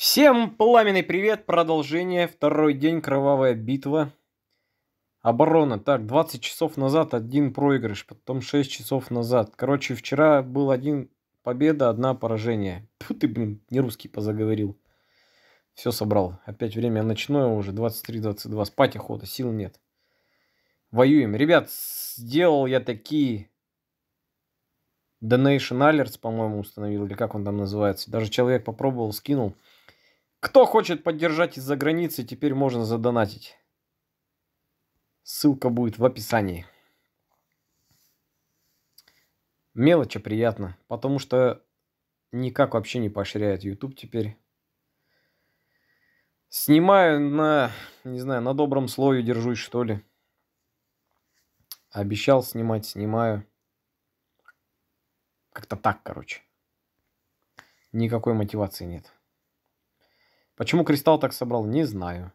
Всем пламенный привет, продолжение, второй день, кровавая битва, оборона. Так, 20 часов назад один проигрыш, потом 6 часов назад. Короче, вчера был один победа, одна поражение. Тьфу ты, блин, не русский позаговорил. Все собрал. Опять время ночное уже, 23-22, спать охота, сил нет. Воюем. Ребят, сделал я такие Donation Alerts, по-моему, установил, или как он там называется. Даже человек попробовал, скинул. Кто хочет поддержать из-за границы, теперь можно задонатить. Ссылка будет в описании. Мелочи приятно, потому что никак вообще не поощряет YouTube теперь. Снимаю на, не знаю, на добром слое держусь, что ли. Обещал снимать, снимаю. Как-то так, короче. Никакой мотивации нет. Почему кристалл так собрал, не знаю.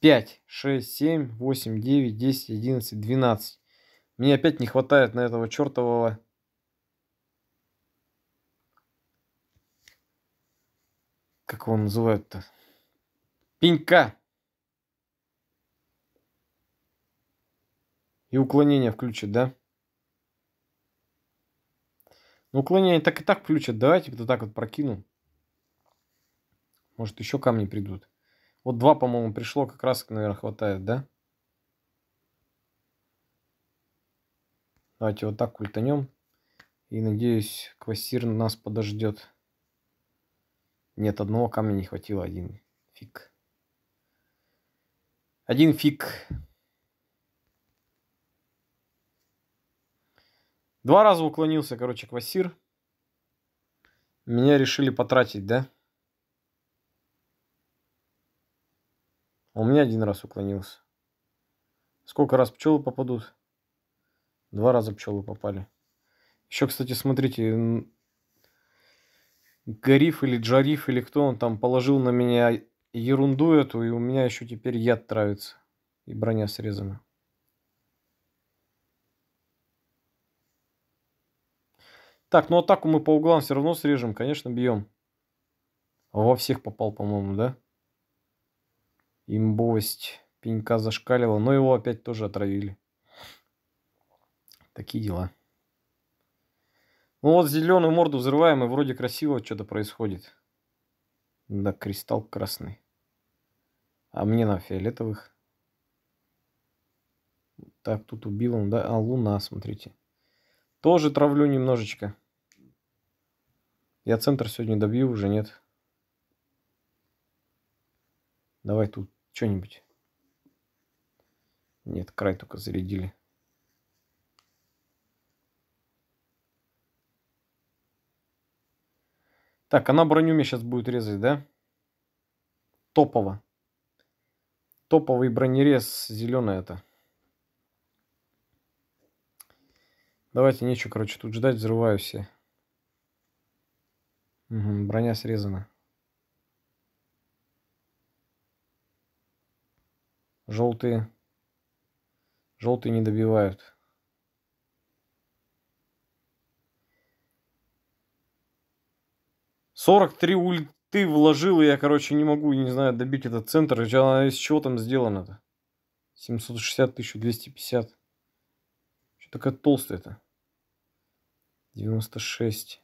5, 6, 7, 8, 9, 10, 11, 12. Мне опять не хватает на этого чертового... Как его называют-то? Пенька! И уклонение включит, да? Ну, уклонение так и так включит. Давайте вот так вот прокину. Может, еще камни придут. Вот два, по-моему, пришло, как раз, наверное, хватает, да? Давайте вот так культанем. И, надеюсь, квасир нас подождет. Нет, одного камня не хватило, один фиг. Один фиг. Два раза уклонился, короче, квасир. Меня решили потратить, да? А у меня один раз уклонился. Сколько раз пчелы попадут? Два раза пчелы попали. Еще, кстати, смотрите, Гариф или Джариф или кто он там положил на меня ерунду эту, и у меня еще теперь яд травится. И броня срезана. Так, ну атаку мы по углам все равно срежем, конечно, бьем. Во всех попал, по-моему, да? имбовость пенька зашкаливала, но его опять тоже отравили. Такие дела. Ну вот зеленую морду взрываем, и вроде красиво что-то происходит. Да, кристалл красный. А мне на фиолетовых. Так, тут убил он, да? А, луна, смотрите. Тоже травлю немножечко. Я центр сегодня добью, уже нет. Давай тут что-нибудь. Нет, край только зарядили. Так, она броню мне сейчас будет резать, да? Топово. Топовый бронерез зеленая это. Давайте, нечего, короче, тут ждать, взрываю все. Угу, броня срезана. Желтые. Желтые не добивают. Сорок три ульты вложил, и я, короче, не могу, не знаю, добить этот центр. Из чего там сделано-то? 760, 1250. Что такая толстая-то? 96.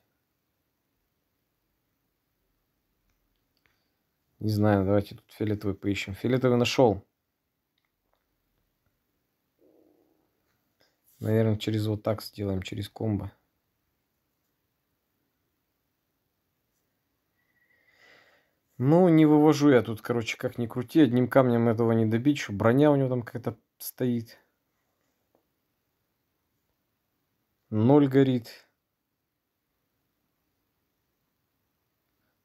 Не знаю, давайте тут фиолетовый поищем. Фиолетовый нашел. Наверное, через вот так сделаем, через комбо. Ну, не вывожу я тут, короче, как ни крути. Одним камнем этого не добить. Броня у него там какая-то стоит. Ноль горит.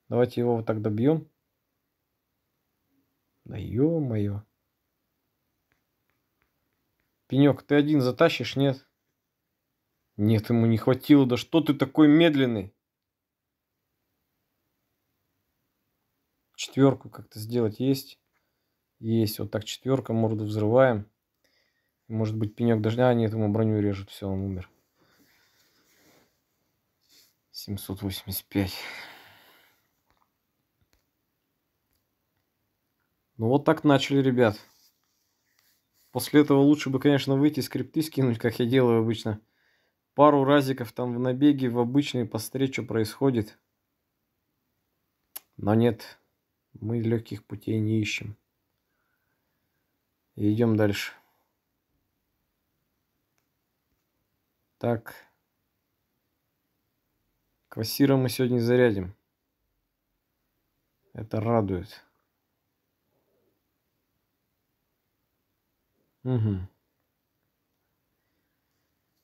Давайте его вот так добьем. Да ё-моё. Пенек, ты один затащишь, нет? Нет, ему не хватило. Да что ты такой медленный? Четверку как-то сделать есть? Есть. Вот так четверка, морду взрываем. Может быть, пенек дождя А, нет, ему броню режут. Все, он умер. 785. Ну вот так начали, ребят. После этого лучше бы, конечно, выйти скрипты скинуть, как я делаю обычно. Пару разиков там в набеге в обычной по встречу происходит. Но нет, мы легких путей не ищем. идем дальше. Так. Квасира мы сегодня зарядим. Это радует. Угу.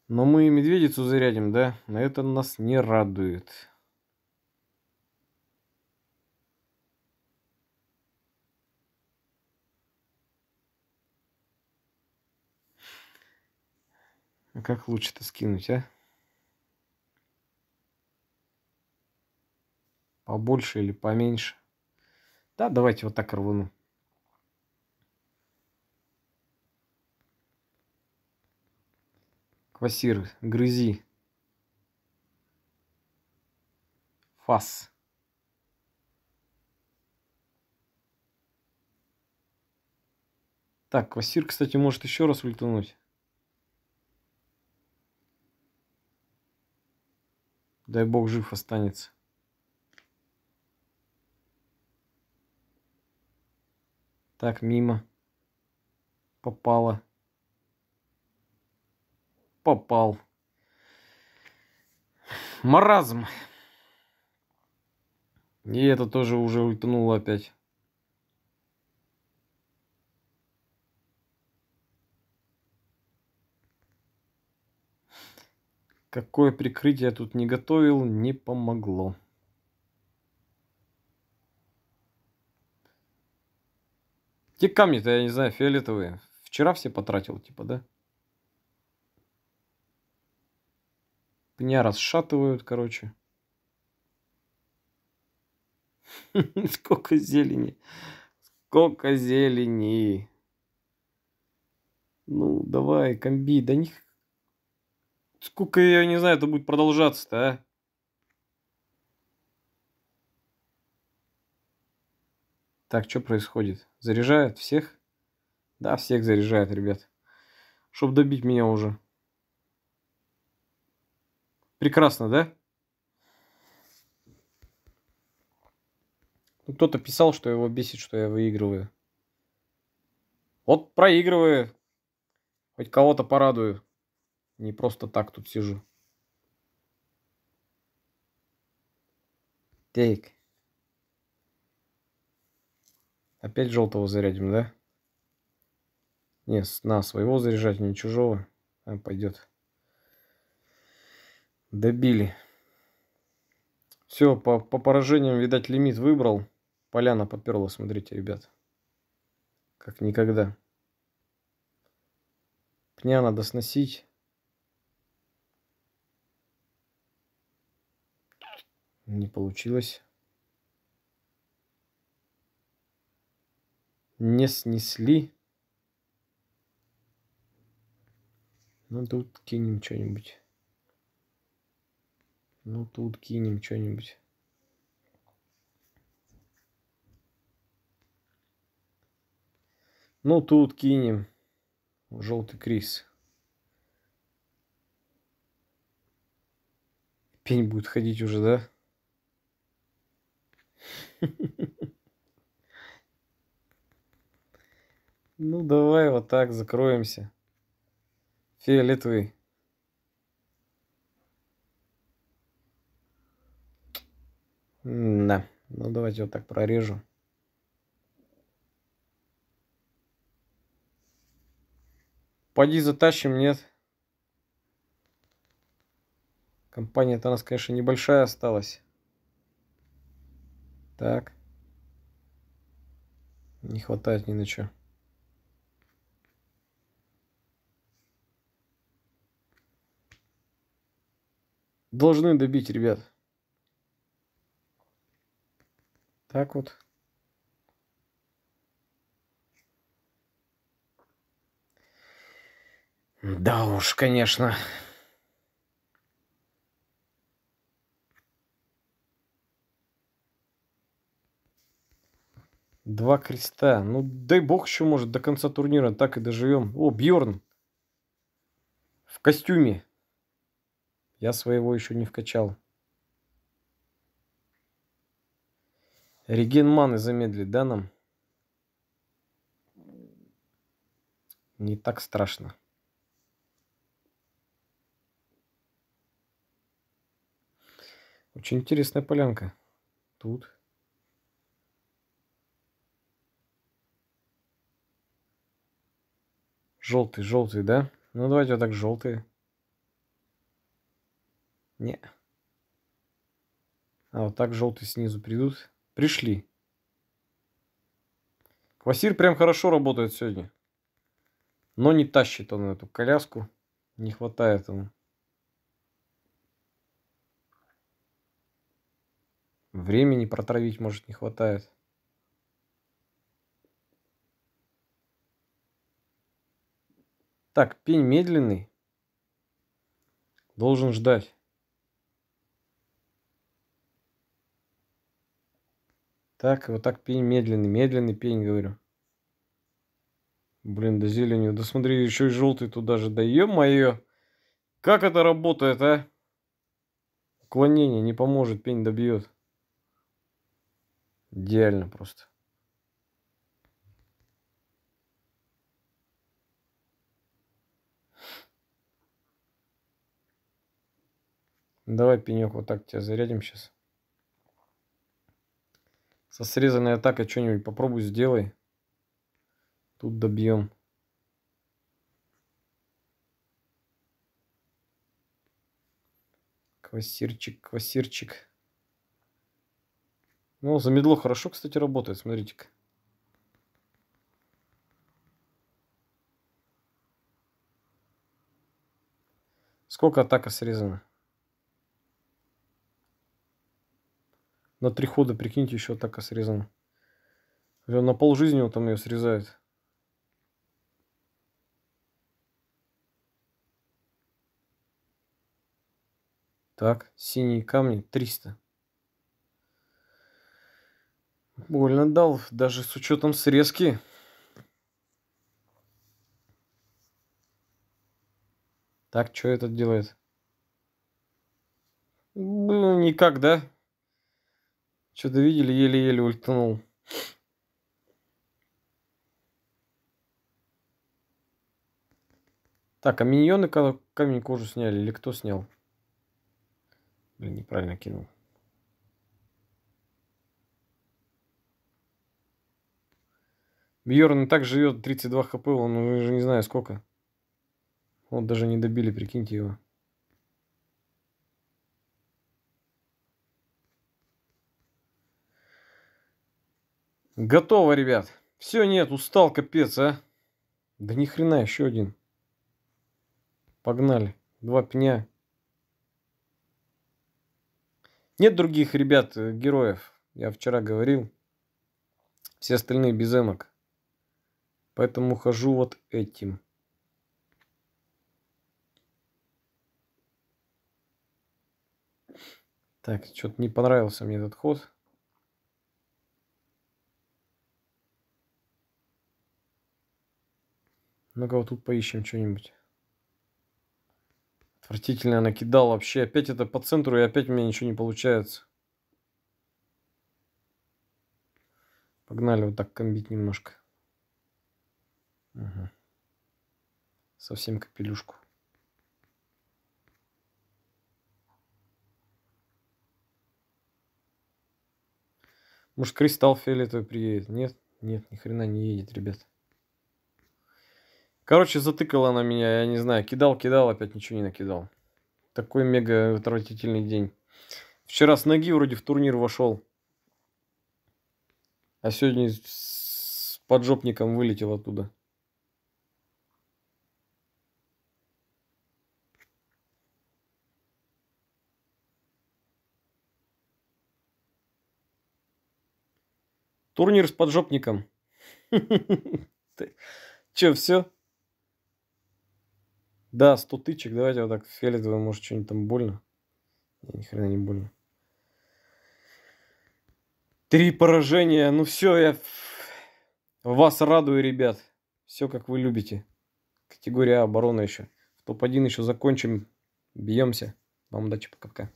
Но мы медведицу зарядим, да? На это нас не радует. А как лучше-то скинуть, а? Побольше или поменьше? Да, давайте вот так рвану. Квасир, грызи. Фас. Так, квасир, кстати, может еще раз ультануть. Дай бог жив останется. Так, мимо. Попало попал. Маразм. И это тоже уже ультануло опять. Какое прикрытие я тут не готовил, не помогло. Те камни-то, я не знаю, фиолетовые. Вчера все потратил, типа, да? Меня расшатывают, короче. Сколько зелени. Сколько зелени. Ну, давай, комби. до них... Сколько, я не знаю, это будет продолжаться-то, а? Так, что происходит? Заряжают всех? Да, всех заряжают, ребят. Чтобы добить меня уже. Прекрасно, да? Ну, кто-то писал, что его бесит, что я выигрываю. Вот проигрываю. Хоть кого-то порадую. Не просто так тут сижу. Так. Опять желтого зарядим, да? Нет, на своего заряжать, не чужого. А, пойдет. Добили. Все, по, по поражениям, видать, лимит выбрал. Поляна поперла, смотрите, ребят. Как никогда. Пня надо сносить. Не получилось. Не снесли. Ну тут кинем что-нибудь. Ну, тут кинем что-нибудь. Ну, тут кинем. Желтый Крис. Пень будет ходить уже, да? Ну, давай вот так закроемся. Фиолетовый да. Ну, давайте вот так прорежу. Пойди затащим, нет? Компания-то у нас, конечно, небольшая осталась. Так. Не хватает ни на что. Должны добить, ребят. Так вот. Да уж, конечно. Два креста. Ну, дай бог еще, может, до конца турнира так и доживем. О, Бьорн. В костюме. Я своего еще не вкачал. Реген маны замедлит, да, нам? Не так страшно. Очень интересная полянка. Тут. Желтый, желтый, да? Ну давайте вот так желтые. Не. А вот так желтый снизу придут. Пришли. Квасир прям хорошо работает сегодня. Но не тащит он эту коляску. Не хватает ему. Времени протравить, может, не хватает. Так, пень медленный. Должен ждать. Так, вот так пень медленный, медленный пень, говорю. Блин, до да зеленью. Да смотри, еще и желтый туда же, Да ё-моё. Как это работает, а? Уклонение не поможет, пень добьет. Идеально просто. Давай, пенек, вот так тебя зарядим сейчас. Со срезанной атакой что-нибудь попробуй сделай. Тут добьем. Квасирчик, квасирчик. Ну, замедло хорошо, кстати, работает, смотрите-ка. Сколько атака срезана? на три хода, прикиньте, еще атака срезана. На пол жизни он там ее срезает. Так, синие камни 300. Больно дал, даже с учетом срезки. Так, что этот делает? Ну, никак, да? Что-то видели, еле-еле ультанул. Так, а миньоны камень кожу сняли или кто снял? Блин, неправильно кинул. Бьорн и так живет 32 хп, он уже не знаю сколько. Вот даже не добили, прикиньте его. Готово, ребят. Все, нет, устал, капец, а. Да ни хрена, еще один. Погнали. Два пня. Нет других ребят, э, героев. Я вчера говорил. Все остальные без эмок. Поэтому хожу вот этим. Так, что-то не понравился мне этот ход. Ну-ка вот тут поищем что-нибудь. Отвратительно накидал вообще. Опять это по центру и опять у меня ничего не получается. Погнали вот так комбить немножко. Угу. Совсем капелюшку. Может, кристалл фиолетовый приедет? Нет? Нет, ни хрена не едет, ребят. Короче, затыкала она меня, я не знаю, кидал, кидал, опять ничего не накидал. Такой мега отвратительный день. Вчера с ноги вроде в турнир вошел. А сегодня с поджопником вылетел оттуда. Турнир с поджопником. Че, все? Да, 100 тычек, давайте вот так фиолетовый, может, что-нибудь там больно. Ни хрена не больно. Три поражения. Ну все, я вас радую, ребят. Все, как вы любите. Категория а, оборона еще. В топ-1 еще закончим. Бьемся. Вам удачи, пока-пока.